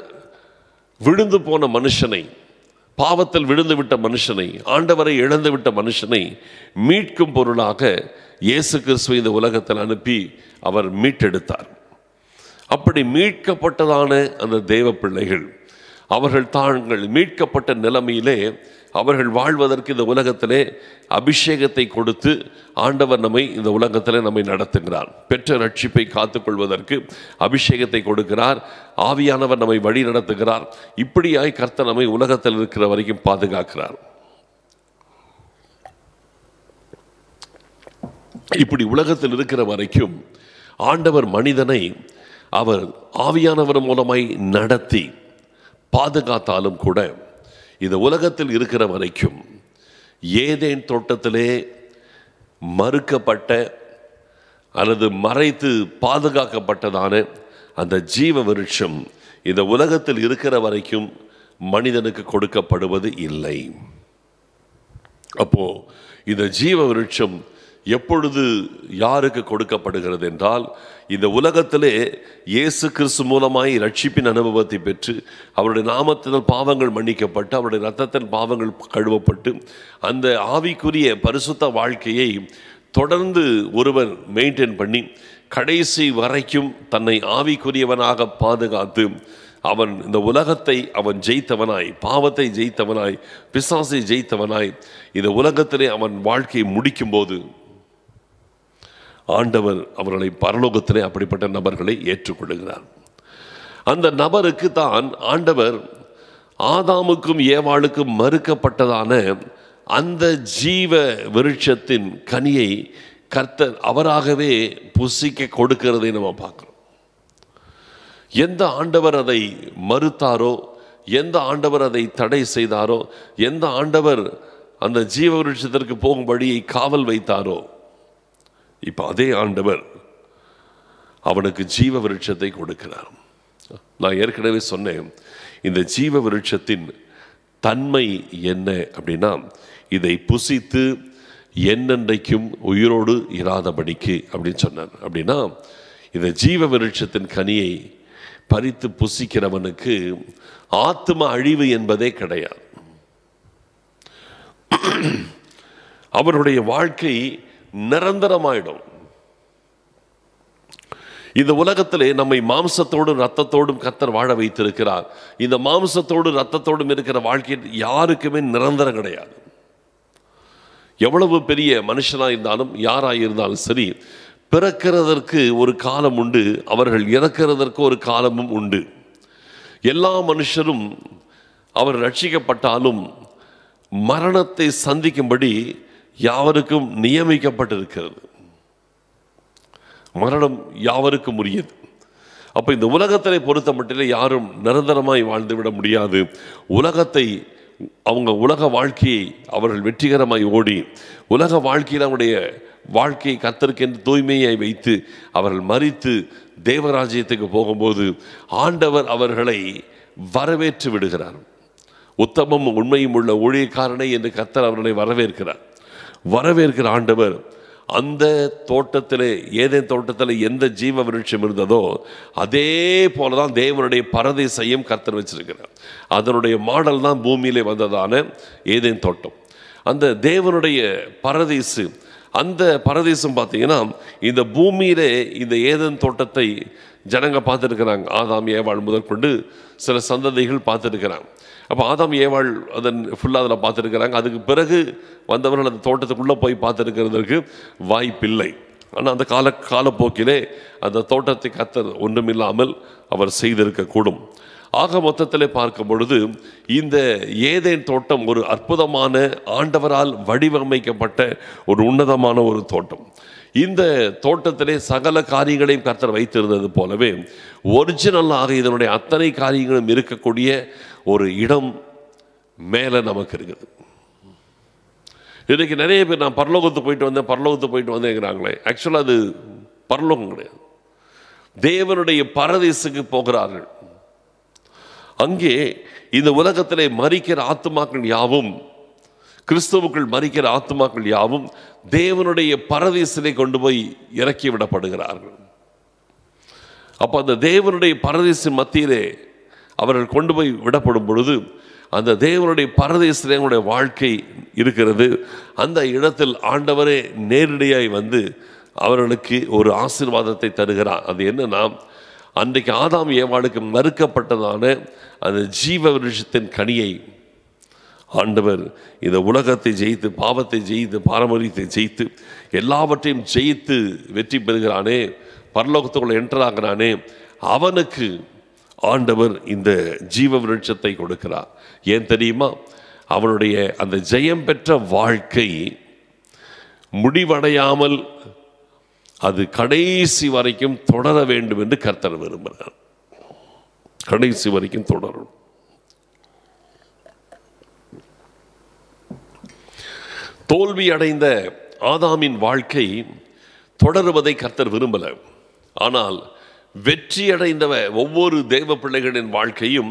[SPEAKER 1] விழுந்து போன மனுஷனை பாவத்தில் விழுந்து விட்ட மனுஷனை ஆண்டவரை இழந்து விட்ட மனுஷனை மீட்கும் பொருளாக இயேசு கிறிஸ்துவை இந்த உலகத்தில் அனுப்பி அவர் மீட்டெடுத்தார் அப்படி மீட்கப்பட்டதான அந்த தேவ பிள்ளைகள் அவர்கள் தாங்கள் மீட்கப்பட்ட நிலைமையிலே அவர்கள் வாழ்வதற்கு இந்த உலகத்திலே அபிஷேகத்தை கொடுத்து ஆண்டவர் நம்மை இந்த உலகத்தில் நம்மை நடத்துகிறார் பெற்ற ரட்சிப்பை காத்துக்கொள்வதற்கு அபிஷேகத்தை கொடுக்கிறார் ஆவியானவர் நம்மை வழி நடத்துகிறார் இப்படியாய் கர்த்த நம்மை உலகத்தில் இருக்கிற வரைக்கும் பாதுகாக்கிறார் இப்படி உலகத்தில் இருக்கிற வரைக்கும் ஆண்டவர் மனிதனை அவர் ஆவியானவர் மூலமாய் நடத்தி பாதுகாத்தாலும் கூட இந்த உலகத்தில் இருக்கிற வரைக்கும் ஏதேன் தோட்டத்திலே மறுக்கப்பட்ட அல்லது மறைத்து பாதுகாக்கப்பட்டதான அந்த ஜீவ விருட்சம் இந்த உலகத்தில் இருக்கிற வரைக்கும் மனிதனுக்கு கொடுக்கப்படுவது இல்லை அப்போது இந்த ஜீவ விருட்சம் எப்பொழுது யாருக்கு கொடுக்கப்படுகிறது என்றால் இந்த உலகத்திலே இயேசு கிறிஸ்து மூலமாய் ரட்சிப்பின் அனுபவத்தை பெற்று அவருடைய நாமத்தினால் பாவங்கள் மன்னிக்கப்பட்டு அவருடைய ரத்தத்தின் பாவங்கள் கழுவப்பட்டு அந்த ஆவிக்குரிய பரிசுத்த வாழ்க்கையை தொடர்ந்து ஒருவர் மெயின்டைன் பண்ணி கடைசி வரைக்கும் தன்னை ஆவிக்குரியவனாக பாதுகாத்து அவன் இந்த உலகத்தை அவன் ஜெயித்தவனாய் பாவத்தை ஜெயித்தவனாய் பிசாசை ஜெயித்தவனாய் இந்த உலகத்திலே அவன் வாழ்க்கையை முடிக்கும்போது ஆண்டவர் அவர்களை பரலோகத்திலே அப்படிப்பட்ட நபர்களை ஏற்றுக்கொள்கிறார் அந்த நபருக்கு தான் ஆண்டவர் ஆதாமுக்கும் ஏவாளுக்கும் மறுக்கப்பட்டதான அந்த ஜீவ விருட்சத்தின் கனியை கர்த்தர் அவராகவே புசிக்க கொடுக்கிறதை நம்ம பார்க்குறோம் எந்த ஆண்டவர் அதை மறுத்தாரோ எந்த ஆண்டவர் அதை தடை செய்தாரோ எந்த ஆண்டவர் அந்த ஜீவ விருட்சத்திற்கு போகும்படியை காவல் வைத்தாரோ இப்போ அதே ஆண்டவர் அவனுக்கு ஜீவ விருட்சத்தை கொடுக்கிறார் நான் ஏற்கனவே சொன்னேன் இந்த ஜீவ விருட்சத்தின் தன்மை என்ன அப்படின்னா இதை புசித்து என்னென்றைக்கும் உயிரோடு இராதபடிக்கு அப்படின்னு சொன்னார் அப்படின்னா இந்த ஜீவ விருட்சத்தின் கனியை பறித்து புசிக்கிறவனுக்கு ஆத்ம அழிவு என்பதே கிடையாது அவருடைய வாழ்க்கை நிரந்தரமாயிடும் இந்த உலகத்திலே நம்மை மாம்சத்தோடும் ரத்தத்தோடும் கத்தர் வாழ வைத்திருக்கிறார் இந்த மாம்சத்தோடும் ரத்தத்தோடும் இருக்கிற வாழ்க்கை யாருக்குமே நிரந்தரம் கிடையாது எவ்வளவு பெரிய மனுஷனாக இருந்தாலும் யாராக இருந்தாலும் சரி பிறக்கிறதற்கு ஒரு காலம் உண்டு அவர்கள் இறக்கிறதற்கு ஒரு காலமும் உண்டு எல்லா மனுஷரும் அவர் ரட்சிக்கப்பட்டாலும் மரணத்தை சந்திக்கும்படி யாவருக்கும் நியமிக்கப்பட்டிருக்கிறது மரணம் யாவருக்கும் உரியது அப்போ இந்த உலகத்தை பொறுத்த மட்டிலே யாரும் நிரந்தரமாய் வாழ்ந்துவிட முடியாது உலகத்தை அவங்க உலக வாழ்க்கையை அவர்கள் வெற்றிகரமாய் ஓடி உலக வாழ்க்கையில் அவனுடைய வாழ்க்கையை கத்தருக்கென்று தூய்மையை வைத்து அவர்கள் மறித்து தேவராஜ்யத்துக்கு போகும்போது ஆண்டவர் அவர்களை வரவேற்று விடுகிறார் உத்தமும் உண்மையும் உள்ள ஊழியக்காரனை என்று கத்தர் அவர்களை வரவேற்கிறார் வரவேற்கிற ஆண்டவர் அந்த தோட்டத்தில் ஏதேன் தோட்டத்தில் எந்த ஜீவ விருட்சம் இருந்ததோ அதே போல தான் தேவனுடைய பரதேசையும் கர்த்தர் வச்சிருக்கிறார் அதனுடைய மாடல் தான் பூமியிலே வந்ததான ஏதேன் தோட்டம் அந்த தேவனுடைய பரதேசு அந்த பரதேசம் பார்த்தீங்கன்னா இந்த பூமியிலே இந்த ஏதன் தோட்டத்தை ஜனங்க பார்த்துருக்குறாங்க ஆதாம் ஏவாள் முதற்கொண்டு சில சந்ததிகள் பார்த்துருக்குறாங்க அப்போ ஆதாம் ஏவாள் அதன் ஃபுல்லாக அதில் பார்த்துருக்குறாங்க அதுக்கு பிறகு வந்தவர்கள் அந்த தோட்டத்துக்குள்ளே போய் பார்த்துருக்கிறதற்கு வாய்ப்பில்லை ஆனால் அந்த கால காலப்போக்கிலே அந்த தோட்டத்தை கத்தர் ஒன்றுமில்லாமல் அவர் செய்திருக்கக்கூடும் ஆக மொத்தத்தில் பார்க்கும் பொழுது இந்த ஏதேன் தோட்டம் ஒரு அற்புதமான ஆண்டவரால் வடிவமைக்கப்பட்ட ஒரு உன்னதமான ஒரு தோட்டம் இந்த தோட்டத்திலே சகல காரியங்களையும் கர்த்தர் வைத்திருந்தது போலவே ஒரிஜினலாக இதனுடைய அத்தனை காரியங்களும் இருக்கக்கூடிய ஒரு இடம் மேலே நமக்கு இருக்குது இன்றைக்கு நிறைய பேர் நான் பரலோகத்துக்கு போயிட்டு வந்தேன் பரலோகத்துக்கு போயிட்டு வந்தேங்கிறாங்களே ஆக்சுவலாக அது பரலோகம் கிடையாது தேவனுடைய பரதேசுக்கு போகிறார்கள் அங்கே இந்த உலகத்திலே மறிக்கிற ஆத்துமாக்கள் யாவும் கிறிஸ்தவுக்கள் மறிக்கிற ஆத்துமாக்கள் யாவும் தேவனுடைய பரதேசிலே கொண்டு போய் இறக்கி விடப்படுகிறார்கள் அப்போ அந்த தேவனுடைய பரதேசின் மத்தியிலே அவர்கள் கொண்டு போய் விடப்படும் பொழுது அந்த தேவனுடைய பரதேசத்தில் எங்களுடைய வாழ்க்கை இருக்கிறது அந்த இடத்தில் ஆண்டவரே நேரடியாய் வந்து அவர்களுக்கு ஒரு ஆசீர்வாதத்தை தருகிறார் அது என்னன்னா அன்றைக்கு ஆதாம் ஏவாளுக்கு மறுக்கப்பட்டதான அந்த ஜீவ விருஷத்தின் கனியை ஆண்டவர் இந்த உலகத்தை ஜெயித்து பாவத்தை ஜெயித்து பாரம்பரியத்தை ஜெயித்து எல்லாவற்றையும் ஜெயித்து வெற்றி பெறுகிறானே பரலோகத்துக்குள்ள என்டராகிறானே அவனுக்கு ஆண்டவர் இந்த ஜீவ விருட்சத்தை கொடுக்கிறார் ஏன் தெரியுமா அவனுடைய அந்த ஜெயம் பெற்ற வாழ்க்கை முடிவடையாமல் அது கடைசி வரைக்கும் தொடர வேண்டும் என்று கர்த்தர் விரும்புகிறார் கடைசி வரைக்கும் தொடரும் தோல்வி அடைந்த ஆதாமின் வாழ்க்கை தொடருவதை கர்த்தர் விரும்பல ஆனால் வெற்றி அடைந்தவ ஒவ்வொரு தெய்வ பிள்ளைகளின் வாழ்க்கையும்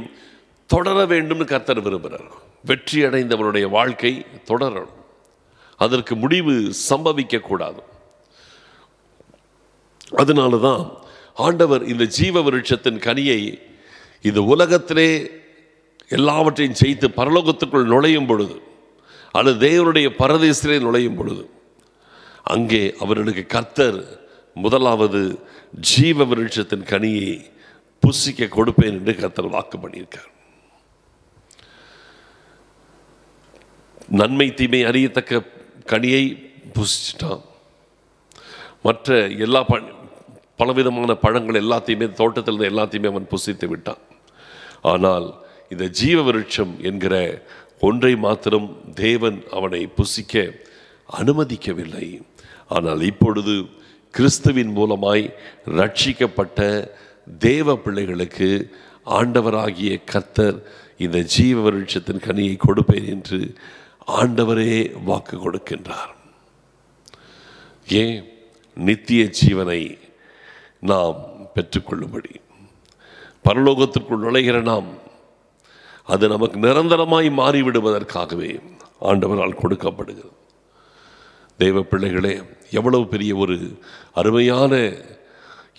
[SPEAKER 1] தொடர வேண்டும் கர்த்தர் விரும்புகிறார் வெற்றி அடைந்தவருடைய வாழ்க்கை தொடரணும் அதற்கு முடிவு சம்பவிக்கக்கூடாது அதனால தான் ஆண்டவர் இந்த ஜீவ விருட்சத்தின் கனியை இந்த உலகத்திலே எல்லாவற்றையும் செய்து பரலோகத்துக்குள் நுழையும் பொழுது அல்லது தேவனுடைய பரதேசிலே நுழையும் பொழுது அங்கே அவர்களுக்கு கர்த்தர் முதலாவது ஜீவ விருட்சத்தின் கனியை புசிக்க கொடுப்பேன் என்று கர்த்தர் வாக்கு பண்ணியிருக்கார் நன்மை தீமை அறியத்தக்க கனியை புசிச்சிட்டான் மற்ற எல்லா பண் பலவிதமான பழங்கள் எல்லாத்தையுமே தோட்டத்தில் இருந்த எல்லாத்தையுமே அவன் புசித்து விட்டான் ஆனால் இந்த ஜீவ விருட்சம் என்கிற ஒன்றை மாத்திரம் தேவன் அவனை புசிக்க அனுமதிக்கவில்லை ஆனால் இப்பொழுது கிறிஸ்துவின் மூலமாய் ரட்சிக்கப்பட்ட தேவ பிள்ளைகளுக்கு ஆண்டவராகிய கர்த்தர் இந்த ஜீவ விருட்சத்தின் கனியை கொடுப்பேன் என்று ஆண்டவரே வாக்கு கொடுக்கின்றார் ஏன் நித்திய ஜீவனை நாம் பெற்றுக்கொள்ளும்படி பரலோகத்திற்குள் நுழைகிற நாம் அது நமக்கு நிரந்தரமாய் மாறிவிடுவதற்காகவே ஆண்டவரால் கொடுக்கப்படுகிறது தெய்வ பிள்ளைகளே எவ்வளவு பெரிய ஒரு அருமையான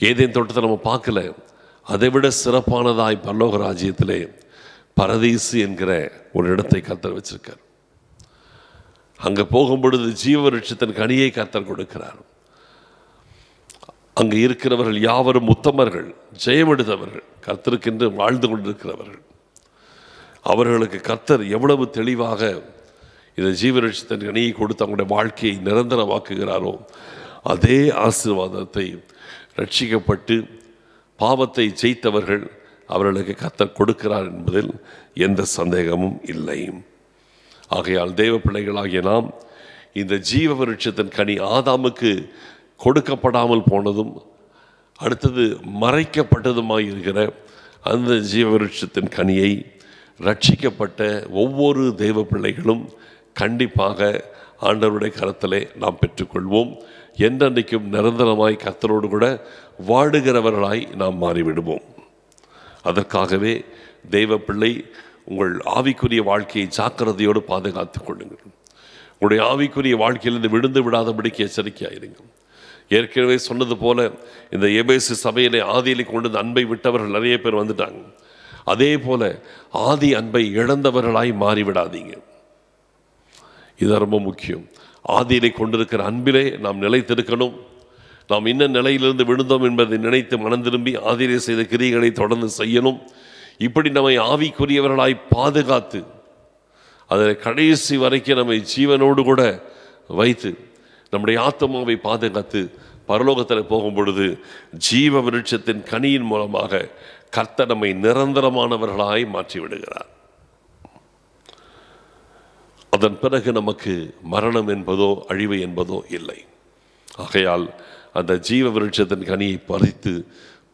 [SPEAKER 1] ஏதேன் தோட்டத்தை நம்ம பார்க்கல அதை விட சிறப்பானதாய் பல்லோக ராஜ்யத்திலே பரதீசு என்கிற ஒரு இடத்தை கத்தர் வச்சிருக்கார் அங்கே போகும் பொழுது ஜீவ வருஷத்தின் கனியை கத்தர் கொடுக்கிறார் அங்கு இருக்கிறவர்கள் யாவரும் உத்தமர்கள் ஜெயமெடுத்தவர்கள் கர்த்தருக்கென்று வாழ்ந்து கொண்டிருக்கிறவர்கள் அவர்களுக்கு கர்த்தர் எவ்வளவு தெளிவாக இந்த ஜீவரட்சத்தின் இணையை கொடுத்து அவங்களுடைய வாழ்க்கையை நிரந்தரமாக்குகிறாரோ அதே ஆசீர்வாதத்தை ரட்சிக்கப்பட்டு பாவத்தை ஜெயித்தவர்கள் அவர்களுக்கு கத்தர் கொடுக்கிறார் என்பதில் எந்த சந்தேகமும் இல்லை ஆகையால் தெய்வ பிள்ளைகளாகிய நாம் இந்த ஜீவ விருட்சத்தின் கனி ஆதாமுக்கு கொடுக்கப்படாமல் போனதும் அடுத்தது மறைக்கப்பட்டதுமாக இருக்கிற அந்த ஜீவவிருட்சத்தின் கனியை ரட்சிக்கப்பட்ட ஒவ்வொரு தெய்வ பிள்ளைகளும் கண்டிப்பாக ஆண்டவருடைய கரத்திலே நாம் பெற்றுக்கொள்வோம் என்றென்றைக்கும் நிரந்தரமாய் கத்தரோடு கூட வாடுகிறவர்களாய் நாம் மாறிவிடுவோம் அதற்காகவே தெய்வ பிள்ளை உங்கள் ஆவிக்குரிய வாழ்க்கையை ஜாக்கிரதையோடு பாதுகாத்து கொள்ளுங்கள் உங்களுடைய ஆவிக்குரிய வாழ்க்கையிலிருந்து விழுந்து விடாதபடிக்கு எச்சரிக்கையாயிருங்கள் ஏற்கனவே சொன்னது போல இந்த எபேசு சபையிலே ஆதியிலே கொண்டு வந்து அன்பை விட்டவர்கள் நிறைய பேர் வந்துட்டாங்க அதே போல ஆதி அன்பை இழந்தவர்களாய் மாறிவிடாதீங்க இது ரொம்ப முக்கியம் ஆதியிலே கொண்டிருக்கிற அன்பிலே நாம் நிலைத்திருக்கணும் நாம் இன்ன நிலையிலிருந்து விழுந்தோம் என்பதை நினைத்து மனம் திரும்பி ஆதியிலே செய்த கிரிகளை தொடர்ந்து செய்யணும் இப்படி நம்மை ஆவிக்குரியவர்களாய் பாதுகாத்து அதில் கடைசி வரைக்கும் நம்மை ஜீவனோடு கூட வைத்து நம்முடைய ஆத்மாவை பாதுகாத்து பரலோகத்தில் போகும் பொழுது ஜீவ விருட்சத்தின் கனியின் மூலமாக கர்த்த நம்மை நிரந்தரமானவர்களாய் மாற்றிவிடுகிறார் அதன் பிறகு நமக்கு மரணம் என்பதோ அழிவு என்பதோ இல்லை ஆகையால் அந்த ஜீவ விருட்சத்தின் கனியை பறித்து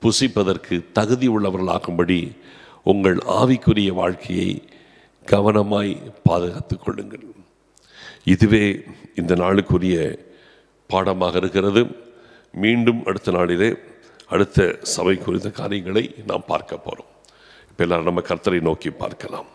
[SPEAKER 1] புசிப்பதற்கு தகுதி உள்ளவர்களாகும்படி உங்கள் ஆவிக்குரிய வாழ்க்கையை கவனமாய் பாதுகாத்து கொள்ளுங்கள் இதுவே இந்த நாளுக்குரிய பாடமாக இருக்கிறது மீண்டும் அடுத்த நாளிலே அடுத்த சபை குறித்த காரியங்களை நாம் பார்க்க போகிறோம் இப்போ எல்லோரும் நம்ம கர்த்தரை நோக்கி பார்க்கலாம்